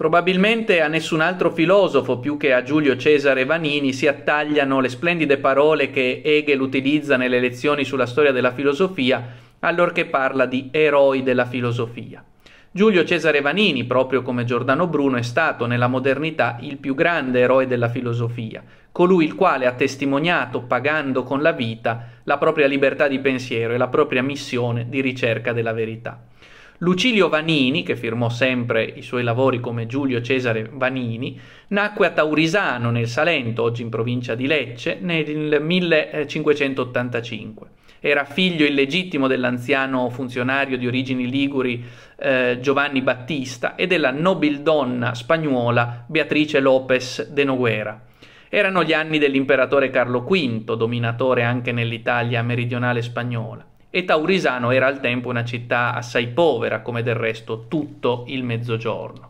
Probabilmente a nessun altro filosofo più che a Giulio Cesare Vanini si attagliano le splendide parole che Hegel utilizza nelle lezioni sulla storia della filosofia allorché parla di eroi della filosofia. Giulio Cesare Vanini, proprio come Giordano Bruno, è stato nella modernità il più grande eroe della filosofia, colui il quale ha testimoniato, pagando con la vita, la propria libertà di pensiero e la propria missione di ricerca della verità. Lucilio Vanini, che firmò sempre i suoi lavori come Giulio Cesare Vanini, nacque a Taurisano nel Salento, oggi in provincia di Lecce, nel 1585. Era figlio illegittimo dell'anziano funzionario di origini liguri eh, Giovanni Battista e della nobildonna spagnola Beatrice López de Noguera. Erano gli anni dell'imperatore Carlo V, dominatore anche nell'Italia meridionale spagnola e Taurisano era al tempo una città assai povera, come del resto tutto il Mezzogiorno.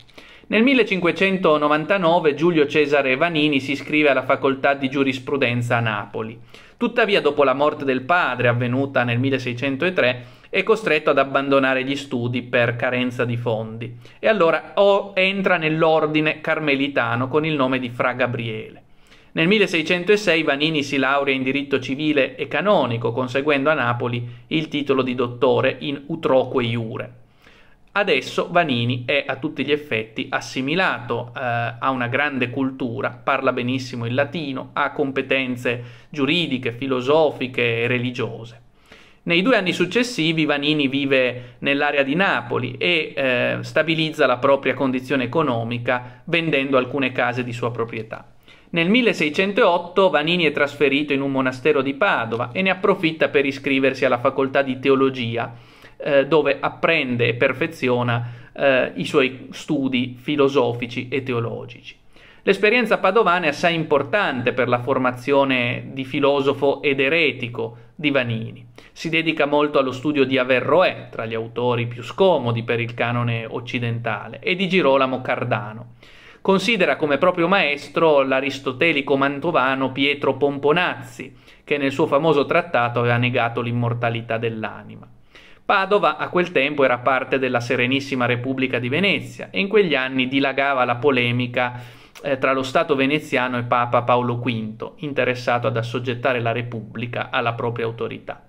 Nel 1599 Giulio Cesare Vanini si iscrive alla facoltà di giurisprudenza a Napoli. Tuttavia, dopo la morte del padre, avvenuta nel 1603, è costretto ad abbandonare gli studi per carenza di fondi e allora entra nell'ordine carmelitano con il nome di Fra Gabriele. Nel 1606 Vanini si laurea in diritto civile e canonico, conseguendo a Napoli il titolo di dottore in utroque iure. Adesso Vanini è a tutti gli effetti assimilato eh, a una grande cultura, parla benissimo il latino, ha competenze giuridiche, filosofiche e religiose. Nei due anni successivi Vanini vive nell'area di Napoli e eh, stabilizza la propria condizione economica vendendo alcune case di sua proprietà. Nel 1608 Vanini è trasferito in un monastero di Padova e ne approfitta per iscriversi alla facoltà di teologia, eh, dove apprende e perfeziona eh, i suoi studi filosofici e teologici. L'esperienza padovana è assai importante per la formazione di filosofo ed eretico di Vanini. Si dedica molto allo studio di Averroè, tra gli autori più scomodi per il canone occidentale, e di Girolamo Cardano. Considera come proprio maestro l'aristotelico mantovano Pietro Pomponazzi, che nel suo famoso trattato aveva negato l'immortalità dell'anima. Padova a quel tempo era parte della Serenissima Repubblica di Venezia e in quegli anni dilagava la polemica eh, tra lo Stato veneziano e Papa Paolo V, interessato ad assoggettare la Repubblica alla propria autorità.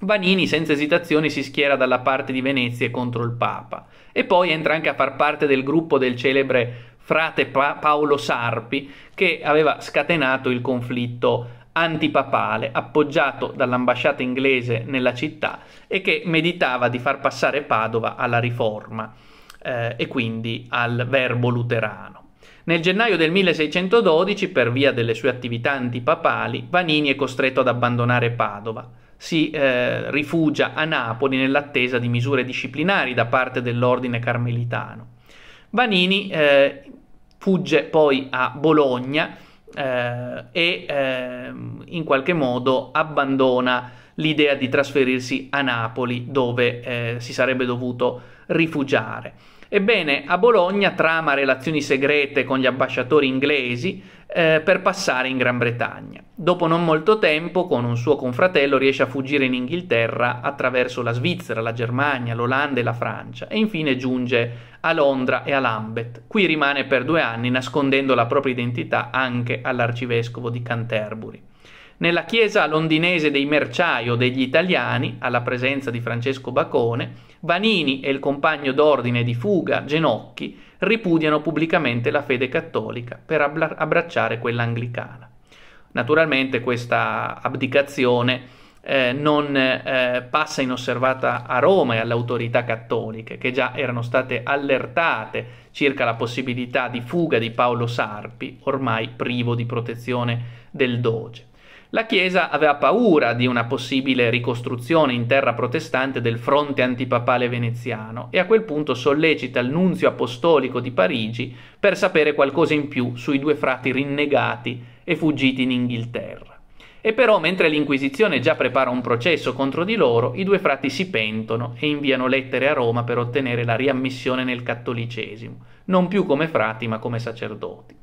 Vanini senza esitazioni si schiera dalla parte di Venezia contro il Papa e poi entra anche a far parte del gruppo del celebre frate pa- Paolo Sarpi, che aveva scatenato il conflitto antipapale appoggiato dall'ambasciata inglese nella città e che meditava di far passare Padova alla riforma eh, e quindi al verbo luterano. Nel gennaio del 1612, per via delle sue attività antipapali, Vanini è costretto ad abbandonare Padova. Si eh, rifugia a Napoli nell'attesa di misure disciplinari da parte dell'ordine carmelitano. Vanini eh, fugge poi a Bologna eh, e eh, in qualche modo abbandona l'idea di trasferirsi a Napoli dove eh, si sarebbe dovuto rifugiare. Ebbene, a Bologna trama relazioni segrete con gli ambasciatori inglesi eh, per passare in Gran Bretagna. Dopo non molto tempo, con un suo confratello, riesce a fuggire in Inghilterra attraverso la Svizzera, la Germania, l'Olanda e la Francia e infine giunge a Londra e a Lambeth. Qui rimane per due anni nascondendo la propria identità anche all'arcivescovo di Canterbury. Nella chiesa londinese dei Merciaio degli Italiani, alla presenza di Francesco Bacone, Vanini e il compagno d'ordine di fuga, Genocchi, ripudiano pubblicamente la fede cattolica per abbracciare quella anglicana. Naturalmente questa abdicazione eh, non eh, passa inosservata a Roma e alle autorità cattoliche, che già erano state allertate circa la possibilità di fuga di Paolo Sarpi, ormai privo di protezione del doge. La Chiesa aveva paura di una possibile ricostruzione in terra protestante del fronte antipapale veneziano e a quel punto sollecita il nunzio apostolico di Parigi per sapere qualcosa in più sui due frati rinnegati e fuggiti in Inghilterra. E però mentre l'Inquisizione già prepara un processo contro di loro, i due frati si pentono e inviano lettere a Roma per ottenere la riammissione nel cattolicesimo, non più come frati ma come sacerdoti.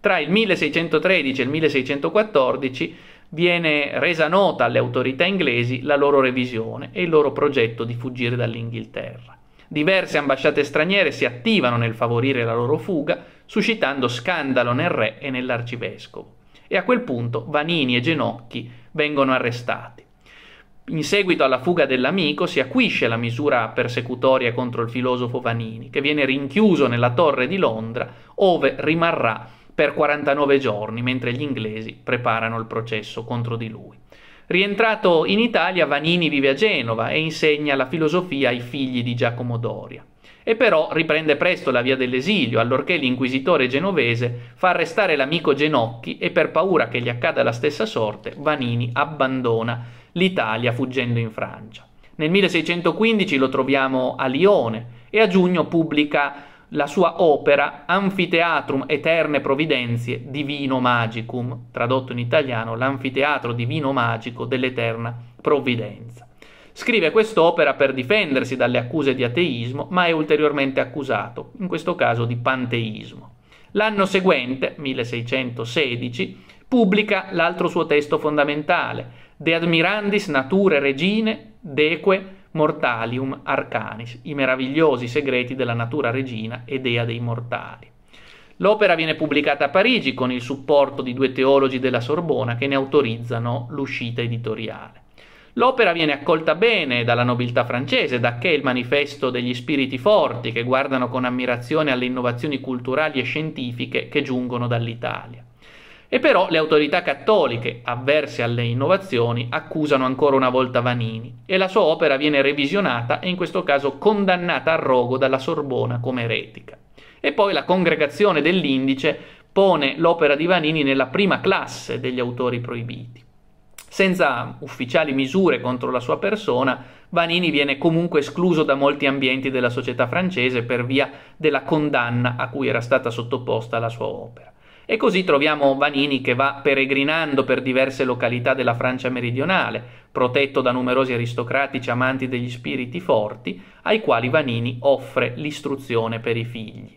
Tra il 1613 e il 1614 viene resa nota alle autorità inglesi la loro revisione e il loro progetto di fuggire dall'Inghilterra. Diverse ambasciate straniere si attivano nel favorire la loro fuga, suscitando scandalo nel re e nell'arcivescovo. E a quel punto Vanini e Genocchi vengono arrestati. In seguito alla fuga dell'amico si acuisce la misura persecutoria contro il filosofo Vanini, che viene rinchiuso nella torre di Londra, ove rimarrà per 49 giorni, mentre gli inglesi preparano il processo contro di lui. Rientrato in Italia, Vanini vive a Genova e insegna la filosofia ai figli di Giacomo Doria. E però riprende presto la via dell'esilio, allorché l'inquisitore genovese fa arrestare l'amico Genocchi e per paura che gli accada la stessa sorte, Vanini abbandona l'Italia fuggendo in Francia. Nel 1615 lo troviamo a Lione e a giugno pubblica la sua opera Anfiteatrum Eterne Providenzie Divino Magicum, tradotto in italiano l'anfiteatro divino magico dell'eterna provvidenza. Scrive quest'opera per difendersi dalle accuse di ateismo, ma è ulteriormente accusato, in questo caso di panteismo. L'anno seguente, 1616, pubblica l'altro suo testo fondamentale, De Admirandis Nature Regine Deque Mortalium Arcanis, i meravigliosi segreti della natura regina e dea dei mortali. L'opera viene pubblicata a Parigi con il supporto di due teologi della Sorbona che ne autorizzano l'uscita editoriale. L'opera viene accolta bene dalla nobiltà francese, dacché il manifesto degli spiriti forti che guardano con ammirazione alle innovazioni culturali e scientifiche che giungono dall'Italia. E però le autorità cattoliche, avverse alle innovazioni, accusano ancora una volta Vanini e la sua opera viene revisionata e in questo caso condannata a rogo dalla Sorbona come eretica. E poi la congregazione dell'Indice pone l'opera di Vanini nella prima classe degli autori proibiti. Senza ufficiali misure contro la sua persona, Vanini viene comunque escluso da molti ambienti della società francese per via della condanna a cui era stata sottoposta la sua opera. E così troviamo Vanini che va peregrinando per diverse località della Francia meridionale, protetto da numerosi aristocratici amanti degli spiriti forti, ai quali Vanini offre l'istruzione per i figli.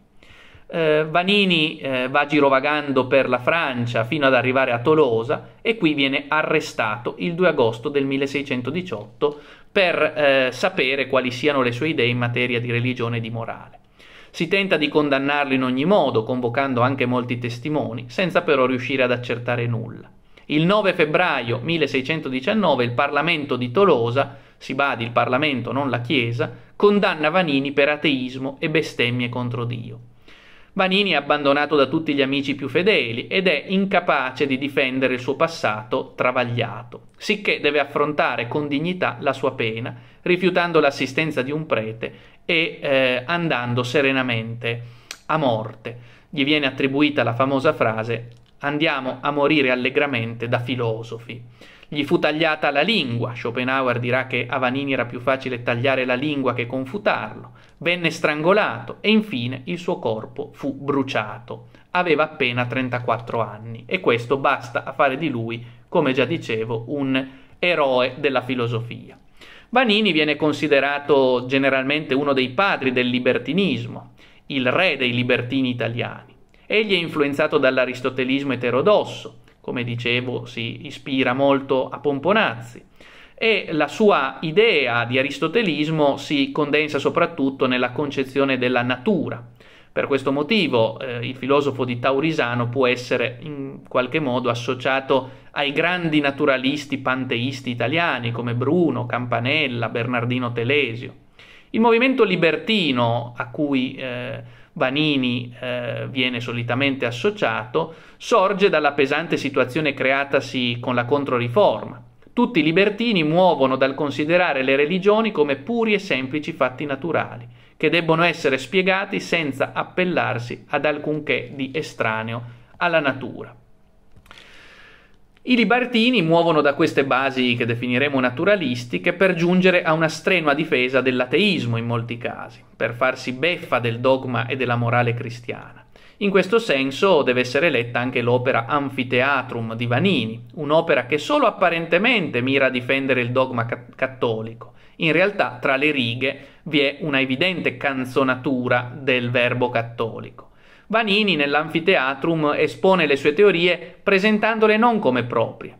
Eh, Vanini eh, va girovagando per la Francia fino ad arrivare a Tolosa e qui viene arrestato il 2 agosto del 1618 per eh, sapere quali siano le sue idee in materia di religione e di morale. Si tenta di condannarlo in ogni modo, convocando anche molti testimoni, senza però riuscire ad accertare nulla. Il 9 febbraio 1619 il Parlamento di Tolosa, si badi il Parlamento, non la Chiesa, condanna Vanini per ateismo e bestemmie contro Dio. Vanini è abbandonato da tutti gli amici più fedeli ed è incapace di difendere il suo passato travagliato, sicché deve affrontare con dignità la sua pena, rifiutando l'assistenza di un prete e eh, andando serenamente a morte. Gli viene attribuita la famosa frase andiamo a morire allegramente da filosofi. Gli fu tagliata la lingua, Schopenhauer dirà che a Vanini era più facile tagliare la lingua che confutarlo, venne strangolato e infine il suo corpo fu bruciato. Aveva appena 34 anni e questo basta a fare di lui, come già dicevo, un eroe della filosofia. Vanini viene considerato generalmente uno dei padri del libertinismo, il re dei libertini italiani. Egli è influenzato dall'aristotelismo eterodosso, come dicevo si ispira molto a Pomponazzi, e la sua idea di aristotelismo si condensa soprattutto nella concezione della natura, per questo motivo eh, il filosofo di Taurisano può essere in qualche modo associato ai grandi naturalisti panteisti italiani come Bruno, Campanella, Bernardino Telesio. Il movimento libertino a cui eh, Vanini eh, viene solitamente associato sorge dalla pesante situazione creatasi con la Controriforma. Tutti i libertini muovono dal considerare le religioni come puri e semplici fatti naturali che debbono essere spiegati senza appellarsi ad alcunché di estraneo alla natura. I libertini muovono da queste basi che definiremo naturalistiche per giungere a una strenua difesa dell'ateismo in molti casi, per farsi beffa del dogma e della morale cristiana. In questo senso deve essere letta anche l'opera Amfiteatrum di Vanini, un'opera che solo apparentemente mira a difendere il dogma cattolico, in realtà tra le righe vi è una evidente canzonatura del verbo cattolico. Vanini nell'Anfiteatrum espone le sue teorie presentandole non come proprie,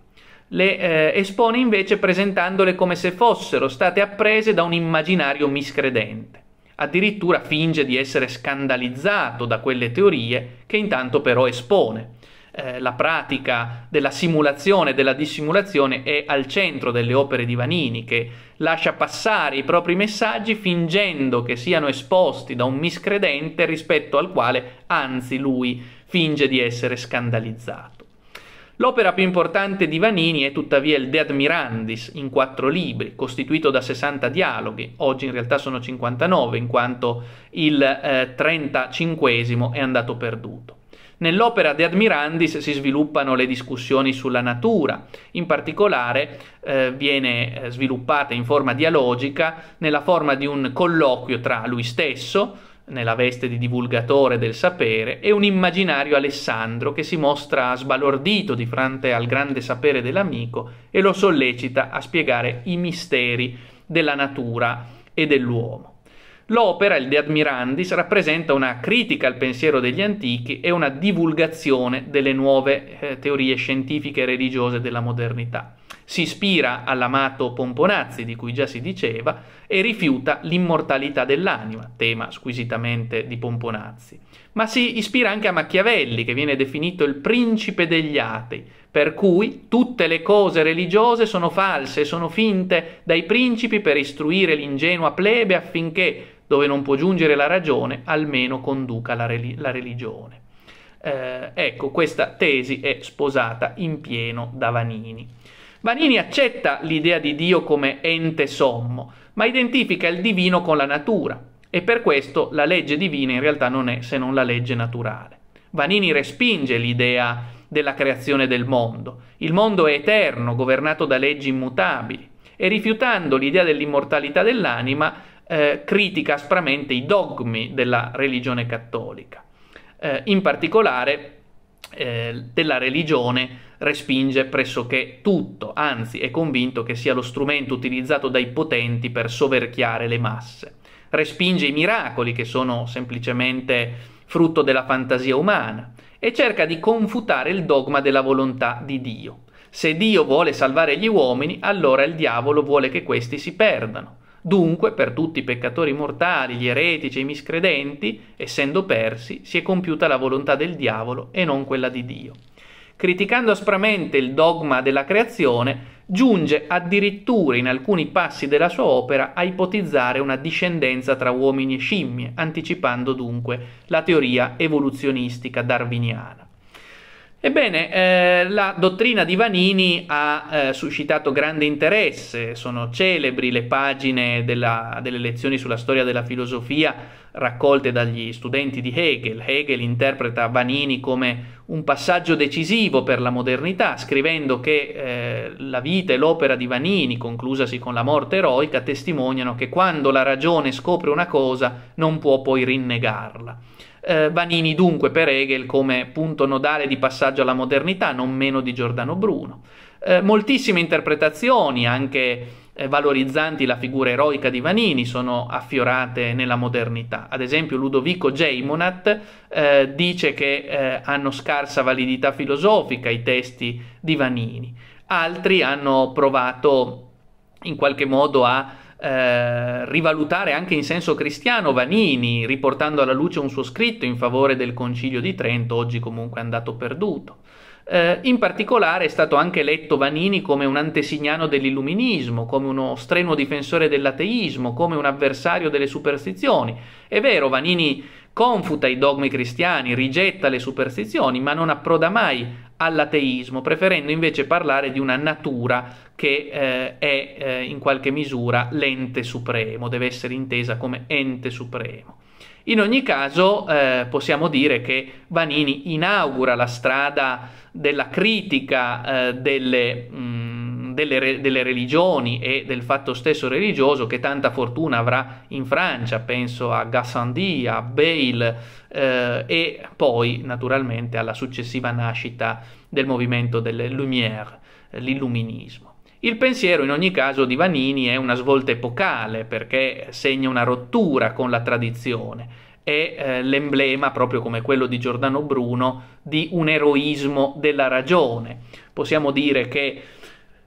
le eh, espone invece presentandole come se fossero state apprese da un immaginario miscredente. Addirittura finge di essere scandalizzato da quelle teorie che intanto però espone eh, la pratica della simulazione, e della dissimulazione è al centro delle opere di Vanini, che lascia passare i propri messaggi fingendo che siano esposti da un miscredente rispetto al quale anzi lui finge di essere scandalizzato. L'opera più importante di Vanini è tuttavia il De Admirandis, in quattro libri, costituito da 60 dialoghi, oggi in realtà sono 59, in quanto il eh, 35 è andato perduto. Nell'opera De Admirandis si sviluppano le discussioni sulla natura, in particolare eh, viene eh, sviluppata in forma dialogica nella forma di un colloquio tra lui stesso, nella veste di divulgatore del sapere, e un immaginario Alessandro che si mostra sbalordito di fronte al grande sapere dell'amico e lo sollecita a spiegare i misteri della natura e dell'uomo. L'opera, il De Admirandis, rappresenta una critica al pensiero degli antichi e una divulgazione delle nuove eh, teorie scientifiche e religiose della modernità. Si ispira all'amato Pomponazzi, di cui già si diceva, e rifiuta l'immortalità dell'anima, tema squisitamente di Pomponazzi. Ma si ispira anche a Machiavelli, che viene definito il principe degli atei, per cui tutte le cose religiose sono false sono finte dai principi per istruire l'ingenua plebe affinché dove non può giungere la ragione, almeno conduca la, re- la religione. Eh, ecco, questa tesi è sposata in pieno da Vanini. Vanini accetta l'idea di Dio come ente sommo, ma identifica il divino con la natura e per questo la legge divina in realtà non è se non la legge naturale. Vanini respinge l'idea della creazione del mondo. Il mondo è eterno, governato da leggi immutabili, e rifiutando l'idea dell'immortalità dell'anima, eh, critica aspramente i dogmi della religione cattolica. Eh, in particolare eh, della religione respinge pressoché tutto, anzi è convinto che sia lo strumento utilizzato dai potenti per soverchiare le masse. Respinge i miracoli che sono semplicemente frutto della fantasia umana e cerca di confutare il dogma della volontà di Dio. Se Dio vuole salvare gli uomini, allora il diavolo vuole che questi si perdano. Dunque, per tutti i peccatori mortali, gli eretici e i miscredenti, essendo persi, si è compiuta la volontà del diavolo e non quella di Dio. Criticando aspramente il dogma della creazione, giunge addirittura in alcuni passi della sua opera a ipotizzare una discendenza tra uomini e scimmie, anticipando dunque la teoria evoluzionistica darwiniana. Ebbene, eh, la dottrina di Vanini ha eh, suscitato grande interesse, sono celebri le pagine della, delle lezioni sulla storia della filosofia raccolte dagli studenti di Hegel. Hegel interpreta Vanini come un passaggio decisivo per la modernità, scrivendo che eh, la vita e l'opera di Vanini, conclusasi con la morte eroica, testimoniano che quando la ragione scopre una cosa non può poi rinnegarla. Eh, Vanini dunque per Hegel come punto nodale di passaggio alla modernità, non meno di Giordano Bruno. Eh, moltissime interpretazioni, anche eh, valorizzanti la figura eroica di Vanini sono affiorate nella modernità. Ad esempio Ludovico Geimonat eh, dice che eh, hanno scarsa validità filosofica i testi di Vanini. Altri hanno provato in qualche modo a eh, rivalutare anche in senso cristiano Vanini, riportando alla luce un suo scritto in favore del concilio di Trento, oggi comunque andato perduto. Eh, in particolare è stato anche letto Vanini come un antesignano dell'illuminismo, come uno strenuo difensore dell'ateismo, come un avversario delle superstizioni. È vero, Vanini confuta i dogmi cristiani, rigetta le superstizioni, ma non approda mai all'ateismo, preferendo invece parlare di una natura che eh, è eh, in qualche misura l'ente supremo, deve essere intesa come ente supremo. In ogni caso eh, possiamo dire che Vanini inaugura la strada della critica eh, delle, mh, mm, delle, re, delle, religioni e del fatto stesso religioso che tanta fortuna avrà in Francia, penso a Gassendi, a Bale eh, e poi naturalmente alla successiva nascita del movimento delle Lumière, eh, l'illuminismo. Il pensiero in ogni caso di Vanini è una svolta epocale perché segna una rottura con la tradizione, è eh, l'emblema, proprio come quello di Giordano Bruno, di un eroismo della ragione. Possiamo dire che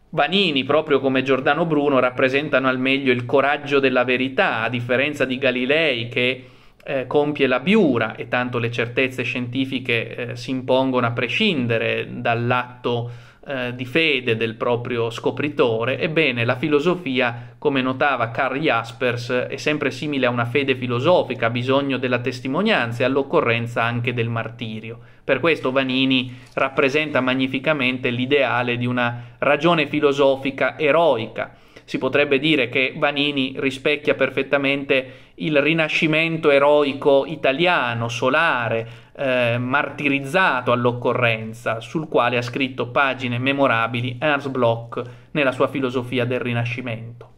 Vanini, proprio come Giordano Bruno, rappresentano al meglio il coraggio della verità, a differenza di Galilei che eh, compie la biura e tanto le certezze scientifiche eh, si impongono a prescindere dall'atto eh, di fede del proprio scopritore, ebbene la filosofia, come notava Carl Jaspers, è sempre simile a una fede filosofica, ha bisogno della testimonianza e all'occorrenza anche del martirio. Per questo Vanini rappresenta magnificamente l'ideale di una ragione filosofica eroica. Si potrebbe dire che Vanini rispecchia perfettamente il rinascimento eroico italiano, solare, eh, martirizzato all'occorrenza, sul quale ha scritto pagine memorabili Ernst Bloch nella sua filosofia del Rinascimento.